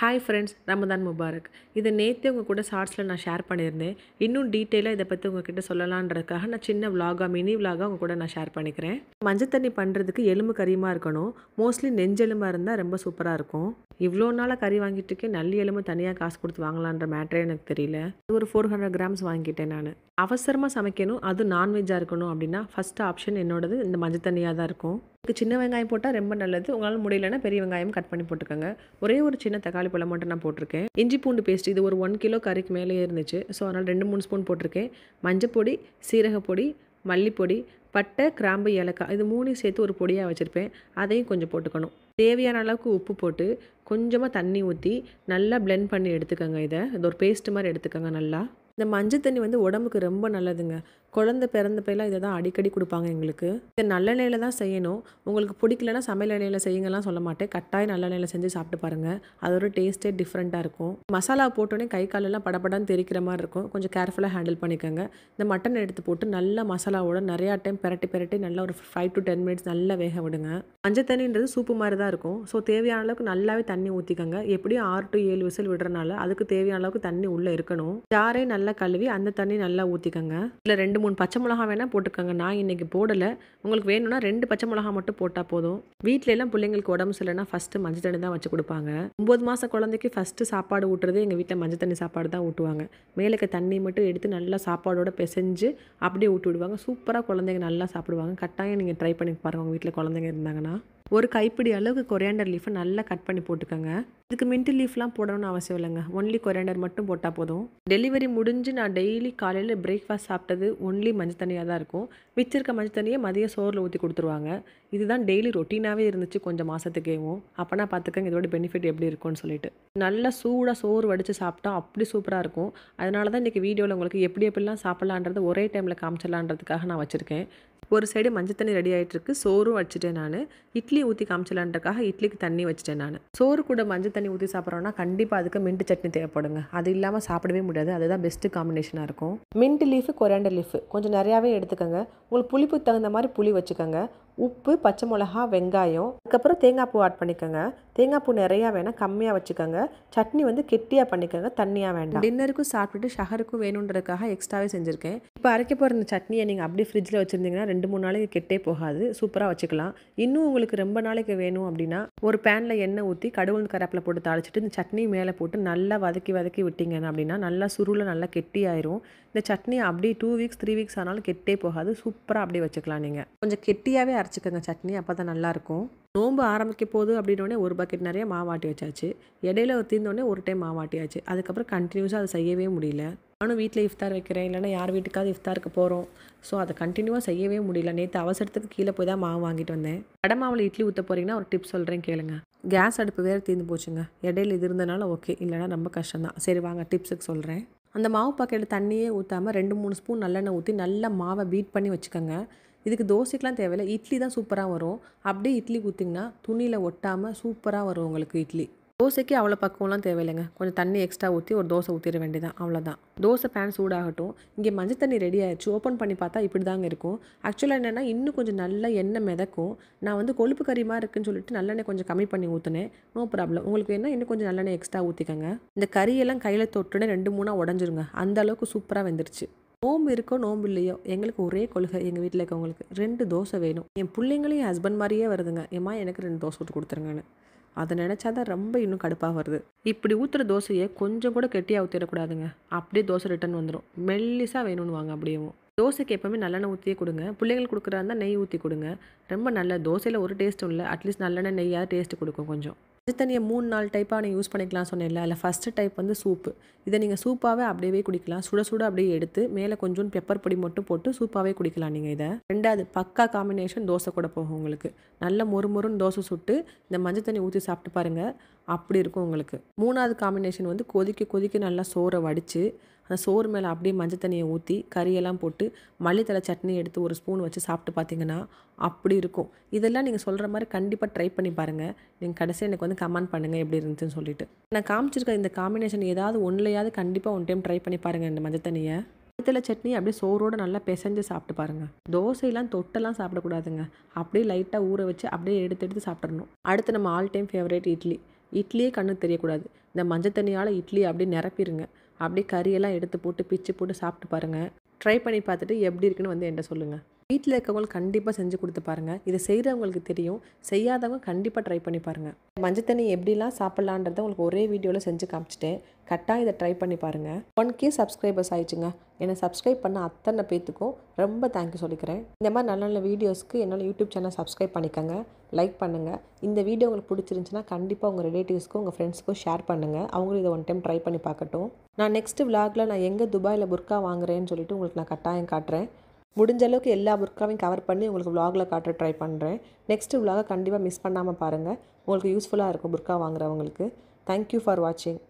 hi friends Ramadan Mubarak இதை நேற்று உங்கள் கூட ஷார்ட்ஸில் நான் ஷேர் பண்ணியிருந்தேன் இன்னும் டீட்டெயிலாக இதை பற்றி உங்ககிட்ட சொல்லலான்றதுக்காக நான் சின்ன விலாகாக மினி விலாகாக உங்கள் கூட நான் ஷேர் பண்ணிக்கிறேன் மஞ்சள் தண்ணி பண்ணுறதுக்கு எலும்பு கரியமாக இருக்கணும் மோஸ்ட்லி நெஞ்செலும்பாக இருந்தால் ரொம்ப சூப்பராக இருக்கும் இவ்வளோ நாளாக கறி வாங்கிட்டு நல்லி எலும்பு தனியாக காசு கொடுத்து வாங்கலான்ற மேட்ரே எனக்கு தெரியல ஒரு ஃபோர் ஹண்ட்ரட் கிராம்ஸ் வாங்கிட்டேன் நான் அவசரமாக சமைக்கணும் அது நான்வெஜ்ஜாக இருக்கணும் அப்படின்னா ஃபஸ்ட்டு ஆப்ஷன் என்னோடது இந்த மஞ்சள் தண்ணியாக தான் இருக்கும் இதுக்கு சின்ன வெங்காயம் போட்டால் ரொம்ப நல்லது உங்களால் முடியலன்னா பெரிய வெங்காயம் கட் பண்ணி போட்டுக்கோங்க ஒரே ஒரு சின்ன தக்காளி பழம் மட்டும் நான் போட்டிருக்கேன் இஞ்சி பூண்டு பேஸ்ட் இது ஒரு ஒன் கிலோ கறிக்கு மேலே இருந்துச்சு ஸோ அதனால் ரெண்டு மூணு ஸ்பூன் போட்டிருக்கேன் மஞ்சப்பொடி சீரகப்பொடி மல்லிப்பொடி பட்டை கிராம்பு ஏலக்காய் இது மூணையும் சேர்த்து ஒரு பொடியாக வச்சுருப்பேன் அதையும் கொஞ்சம் போட்டுக்கணும் தேவையான அளவுக்கு உப்பு போட்டு கொஞ்சமாக தண்ணி ஊற்றி நல்லா பிளெண்ட் பண்ணி எடுத்துக்கோங்க இதை இது ஒரு பேஸ்ட் மாதிரி எடுத்துக்கோங்க நல்லா இந்த மஞ்சள் தண்ணி வந்து உடம்புக்கு ரொம்ப நல்லதுங்க குழந்தை பிறந்த பையெல்லாம் இதை தான் அடிக்கடி கொடுப்பாங்க எங்களுக்கு இது நிலையில் தான் செய்யணும் உங்களுக்கு பிடிக்கலன்னா சமையல் நிலையில் செய்யுங்கலாம் சொல்ல மாட்டேன் கட்டாயம் நிலையில் செஞ்சு சாப்பிட்டு பாருங்கள் அதோட டேஸ்ட்டே டிஃப்ரெண்ட்டாக இருக்கும் மசாலா போட்டோன்னே கை காலெல்லாம் படப்படான்னு தெரிக்கிற மாதிரி இருக்கும் கொஞ்சம் கேர்ஃபுல்லாக ஹேண்டில் பண்ணிக்கோங்க இந்த மட்டன் எடுத்து போட்டு நல்லா மசாலாவோட நிறையா டைம் பெரட்டி பெரட்டி நல்லா ஒரு ஃபைவ் டு டென் மினிட்ஸ் நல்லா வேக விடுங்க மஞ்சள் தண்ணின்றது சூப்பு மாதிரி தான் இருக்கும் ஸோ தேவையான அளவுக்கு நல்லாவே தண்ணி ஊற்றிக்கோங்க எப்படியும் ஆறு டு ஏழு விசில் விடுறனால அதுக்கு தேவையான அளவுக்கு தண்ணி உள்ளே இருக்கணும் ஜாரே நல்லா கழுவி அந்த தண்ணி நல்லா ஊற்றிக்கோங்க இல்லை ரெண்டு ரெண்டு மூணு பச்சை மிளகா வேணால் போட்டுக்கோங்க நான் இன்றைக்கி போடலை உங்களுக்கு வேணும்னா ரெண்டு பச்சை மிளகா மட்டும் போட்டால் போதும் வீட்டில எல்லாம் பிள்ளைங்களுக்கு உடம்பு சரியில்லைனா ஃபஸ்ட்டு மஞ்சள் தண்ணி தான் வச்சு கொடுப்பாங்க ஒம்பது மாத குழந்தைக்கு ஃபஸ்ட்டு சாப்பாடு ஊட்டுறது எங்கள் வீட்டில் மஞ்சள் தண்ணி சாப்பாடு தான் ஊட்டுவாங்க மேலுக்கு தண்ணி மட்டும் எடுத்து நல்லா சாப்பாடோட பிசைஞ்சு அப்படியே ஊட்டி விடுவாங்க சூப்பராக குழந்தைங்க நல்லா சாப்பிடுவாங்க கட்டாயம் நீங்கள் ட்ரை பண்ணி பாருங்கள் உங்கள் வீட்டில் குழந்தைங்க இருந்தாங்கன்னா ஒரு கைப்பிடி அளவுக்கு கொரியாண்டர் லீஃபை நல்லா கட் பண்ணி போட்டுக்கோங்க இதுக்கு மின்ட் லீஃப்லாம் போடணும்னு அவசியம் இல்லைங்க ஒன்லி கொரியாண்டர் மட்டும் போட்டால் போதும் டெலிவரி முடிஞ்சு நான் டெய்லி காலையில் பிரேக்ஃபாஸ்ட் சாப்பிட்டது ஒன்லி மஞ்சள் தண்ணியாக தான் இருக்கும் மிச்சிருக்க மஞ்சள் தண்ணியை மதிய சோறில் ஊற்றி கொடுத்துருவாங்க இதுதான் டெய்லி ரொட்டீனாகவே இருந்துச்சு கொஞ்சம் மாதத்துக்கேவும் அப்போனா பார்த்துக்கங்க இதோட பெனிஃபிட் எப்படி இருக்கும்னு சொல்லிட்டு நல்லா சூடாக சோறு வடித்து சாப்பிட்டா அப்படி சூப்பராக இருக்கும் அதனால தான் இன்றைக்கி வீடியோவில் உங்களுக்கு எப்படி எப்படிலாம் சாப்பிட்லான்றது ஒரே டைமில் காமிச்சிடலான்றதுக்காக நான் வச்சுருக்கேன் ஒரு சைடு மஞ்சள் தண்ணி ரெடி ஆகிட்டுருக்கு சோறும் வச்சுட்டேன் நான் இட்லி ஊற்றி காமிச்சலான்றக்காக இட்லிக்கு தண்ணி வச்சுட்டேன் நான் சோறு கூட மஞ்சள் தண்ணி ஊற்றி சாப்பிட்றோன்னா கண்டிப்பாக அதுக்கு மின்ட் சட்னி தேவைப்படுங்க அது இல்லாமல் சாப்பிடவே முடியாது அதுதான் பெஸ்ட்டு காம்பினேஷனாக இருக்கும் மின்ட் லீஃபு கொரண்டர் லீஃபு கொஞ்சம் நிறையாவே எடுத்துக்கோங்க உங்களுக்கு புளிப்புக்கு தகுந்த மாதிரி புளி வச்சுக்கோங்க உப்பு பச்சை மிளகா வெங்காயம் அதுக்கப்புறம் தேங்காய் பூ ஆட் பண்ணிக்கோங்க தேங்காய் பூ நிறையா வேணால் கம்மியாக வச்சுக்கோங்க சட்னி வந்து கெட்டியாக பண்ணிக்கோங்க தண்ணியாக வேண்டாம் டின்னருக்கும் சாப்பிட்டுட்டு ஷஹருக்கும் வேணுன்றதுக்காக எக்ஸ்ட்ராவே செஞ்சுருக்கேன் இப்போ அரைக்க போகிற சட்னியை நீங்கள் அப்படி ஃப்ரிட்ஜில் வச்சுருந்தீங்கன்னா ரெண்டு மூணு நாளைக்கு கெட்டே போகாது சூப்பராக வச்சுக்கலாம் இன்னும் உங்களுக்கு ரொம்ப நாளைக்கு வேணும் அப்படின்னா ஒரு பேனில் எண்ணெய் ஊற்றி கடவுள் கரப்பில் போட்டு தாளிச்சிட்டு இந்த சட்னி மேலே போட்டு நல்லா வதக்கி வதக்கி விட்டிங்கன்னு அப்படின்னா நல்லா சுருளில் நல்லா கெட்டி ஆயிரும் இந்த சட்னி அப்படியே டூ வீக்ஸ் த்ரீ வீக்ஸ் ஆனாலும் கெட்டே போகாது சூப்பராக அப்படியே வச்சுக்கலாம் நீங்கள் கொஞ்சம் கெட்டியாகவே அரைச்சிக்கோங்க சட்னி அப்போ தான் நல்லாயிருக்கும் நோம்பு ஆரம்பிக்க போது அப்படின்னோடனே ஒரு பக்கெட் நிறைய மாவாட்டி வச்சாச்சு இடையில தீர்ந்தோடனே ஒரு டைம் மாவாட்டியாச்சு அதுக்கப்புறம் கண்டினியூஸாக அதை செய்யவே முடியல நானும் வீட்டில் இஃப்தார் வைக்கிறேன் இல்லைனா யார் வீட்டுக்காவது இஃப்தாருக்கு போகிறோம் ஸோ அதை கண்டினியூவாக செய்யவே முடியல நேற்று அவசரத்துக்கு கீழே போய் தான் மாவு வாங்கிட்டு வந்தேன் கடை மாவில் இட்லி ஊற்ற போகிறீங்கன்னா ஒரு டிப் சொல்கிறேன் கேளுங்க கேஸ் அடுப்பு வேறு தீர்ந்து போச்சுங்க இடையில இது இருந்தனால ஓகே இல்லைனா ரொம்ப கஷ்டம்தான் சரி வாங்க டிப்ஸுக்கு சொல்கிறேன் அந்த மாவு பாக்கெட்டு தண்ணியே ஊற்றாமல் ரெண்டு மூணு ஸ்பூன் நல்லெண்ணெய் ஊற்றி நல்லா மாவை பீட் பண்ணி வச்சுக்கோங்க இதுக்கு தோசைக்கெலாம் தேவையில்லை இட்லி தான் சூப்பராக வரும் அப்படியே இட்லி ஊற்றிங்கன்னா துணியில் ஒட்டாமல் சூப்பராக வரும் உங்களுக்கு இட்லி தோசைக்கு அவ்வளோ பக்குவம்லாம் தேவையில்லைங்க கொஞ்சம் தண்ணி எக்ஸ்ட்ரா ஊற்றி ஒரு தோசை ஊற்றிட வேண்டியதான் அவ்வளோதான் தோசை பேன் சூடாகட்டும் இங்கே மஞ்சள் தண்ணி ரெடி ஆயிடுச்சு ஓப்பன் பண்ணி பார்த்தா இப்படி தாங்க இருக்கும் ஆக்சுவலாக என்னென்னா இன்னும் கொஞ்சம் நல்லா எண்ணெய் மிதக்கும் நான் வந்து கொழுப்பு கறிமா இருக்குன்னு சொல்லிட்டு நல்லெண்ணெய் கொஞ்சம் கம்மி பண்ணி ஊற்றினேன் நோ ப்ராப்ளம் உங்களுக்கு என்ன இன்னும் கொஞ்சம் நல்லெண்ணெய் எக்ஸ்ட்ரா ஊற்றிக்கங்க இந்த கறியெல்லாம் கையில் தொட்டுனே ரெண்டு மூணாக உடஞ்சிருங்க அந்த அளவுக்கு சூப்பராக வந்துருச்சு நோம்பு இருக்கோ நோம்பு இல்லையோ எங்களுக்கு ஒரே கொள்கை எங்கள் வீட்டில் இருக்கவங்களுக்கு ரெண்டு தோசை வேணும் என் பிள்ளைங்களையும் ஹஸ்பண்ட் மாதிரியே வருதுங்க ஏம்மா எனக்கு ரெண்டு தோசை ஊற்றி கொடுத்துருங்கன்னு அதை நினச்சா தான் ரொம்ப இன்னும் கடுப்பாக வருது இப்படி ஊற்றுற தோசையை கொஞ்சம் கூட கெட்டியாக ஊற்றிடக்கூடாதுங்க அப்படியே தோசை ரிட்டன் வந்துடும் மெல்லிசாக வேணும்னு வாங்க அப்படியேவும் தோசைக்கு எப்போவுமே நல்லெண்ணெய் ஊற்றியே கொடுங்க பிள்ளைங்களுக்கு கொடுக்குறாருந்தான் நெய் ஊற்றி கொடுங்க ரொம்ப நல்ல தோசையில் ஒரு டேஸ்ட்டும் இல்லை அட்லீஸ்ட் நல்லெண்ணெய் நெய்யாக டேஸ்ட்டு கொடுக்கும் கொஞ்சம் தண்ணியை மூணு நாலு டைப்பாக நீங்கள் யூஸ் பண்ணிக்கலாம் சொன்னேன்ல அதில் ஃபஸ்ட்டு டைப் வந்து சூப்பு இதை நீங்கள் சூப்பாகவே அப்படியே குடிக்கலாம் சுட சுட அப்படியே எடுத்து மேலே கொஞ்சோண்டு பெப்பர் பொடி மட்டும் போட்டு சூப்பாகவே குடிக்கலாம் நீங்கள் இதை ரெண்டாவது பக்கா காம்பினேஷன் தோசை கூட போகும் உங்களுக்கு நல்ல மொறு மொறுன்னு தோசை சுட்டு இந்த மஞ்சள் தண்ணி ஊற்றி சாப்பிட்டு பாருங்கள் அப்படி இருக்கும் உங்களுக்கு மூணாவது காம்பினேஷன் வந்து கொதிக்க கொதிக்க நல்லா சோறை வடித்து அந்த சோறு மேலே அப்படியே மஞ்சள் தண்ணியை ஊற்றி கறியெல்லாம் போட்டு மல்லித்தலை சட்னி எடுத்து ஒரு ஸ்பூன் வச்சு சாப்பிட்டு பார்த்தீங்கன்னா அப்படி இருக்கும் இதெல்லாம் நீங்கள் சொல்கிற மாதிரி கண்டிப்பாக ட்ரை பண்ணி பாருங்கள் நீங்கள் கடைசியாக எனக்கு வந்து கமெண்ட் பண்ணுங்கள் எப்படி இருந்துச்சுன்னு சொல்லிட்டு நான் காமிச்சிருக்க இந்த காம்பினேஷன் ஏதாவது ஒன்றுலையாவது கண்டிப்பாக ஒன் டைம் ட்ரை பண்ணி பாருங்கள் இந்த மஞ்சள் தண்ணியை மல்லித்தலை சட்னி அப்படியே சோறோடு நல்லா பிசைஞ்சு சாப்பிட்டு பாருங்கள் தோசையெல்லாம் தொட்டெல்லாம் சாப்பிடக்கூடாதுங்க அப்படியே லைட்டாக ஊற வச்சு அப்படியே எடுத்து எடுத்து சாப்பிட்றணும் அடுத்து நம்ம ஆல் டைம் ஃபேவரேட் இட்லி இட்லியே கண்ணுக்கு தெரியக்கூடாது இந்த மஞ்சள் தண்ணியால் இட்லி அப்படியே நிரப்பிடுங்க அப்படியே கறியெல்லாம் எடுத்து போட்டு பிச்சு போட்டு சாப்பிட்டு பாருங்கள் ட்ரை பண்ணி பார்த்துட்டு எப்படி இருக்குன்னு வந்து என்ன சொல்லுங்கள் வீட்டில் இருக்கவங்களுக்கு கண்டிப்பாக செஞ்சு கொடுத்து பாருங்கள் இதை செய்கிறவங்களுக்கு தெரியும் செய்யாதவங்க கண்டிப்பாக ட்ரை பண்ணி பாருங்கள் மஞ்சள் தண்ணி எப்படிலாம் சாப்பிட்லான்றதை உங்களுக்கு ஒரே வீடியோவில் செஞ்சு காமிச்சிட்டேன் கட்டாக இதை ட்ரை பண்ணி பாருங்கள் ஒன் கே சப்ஸ்கிரைபர்ஸ் ஆயிடுச்சுங்க என்னை சப்ஸ்கிரைப் பண்ண அத்தனை பேத்துக்கும் ரொம்ப தேங்க்யூ சொல்லிக்கிறேன் இந்த மாதிரி நல்ல நல்ல வீடியோஸ்க்கு என்னால் யூடியூப் சேனல் சப்ஸ்கிரைப் பண்ணிக்கோங்க லைக் பண்ணுங்கள் இந்த வீடியோ உங்களுக்கு பிடிச்சிருந்துச்சின்னா கண்டிப்பாக உங்கள் ரிலேட்டிவ்ஸ்க்கும் உங்கள் ஃப்ரெண்ட்ஸ்க்கும் ஷேர் பண்ணுங்கள் அவங்களும் இதை ஒன் டைம் ட்ரை பண்ணி பார்க்கட்டும் நான் நெக்ஸ்ட் விலாகில் நான் எங்கே துபாயில் புர்க்கா வாங்குறேன்னு சொல்லிட்டு உங்களுக்கு நான் கட்டாயம் காட்டுறேன் முடிஞ்ச அளவுக்கு எல்லா புர்க்காவையும் கவர் பண்ணி உங்களுக்கு விலாகில் காட்ட ட்ரை பண்ணுறேன் நெக்ஸ்ட் விலாகை கண்டிப்பாக மிஸ் பண்ணாமல் பாருங்கள் உங்களுக்கு யூஸ்ஃபுல்லாக இருக்கும் புர்க்கா வாங்குறவங்களுக்கு தேங்க்யூ ஃபார் வாட்சிங்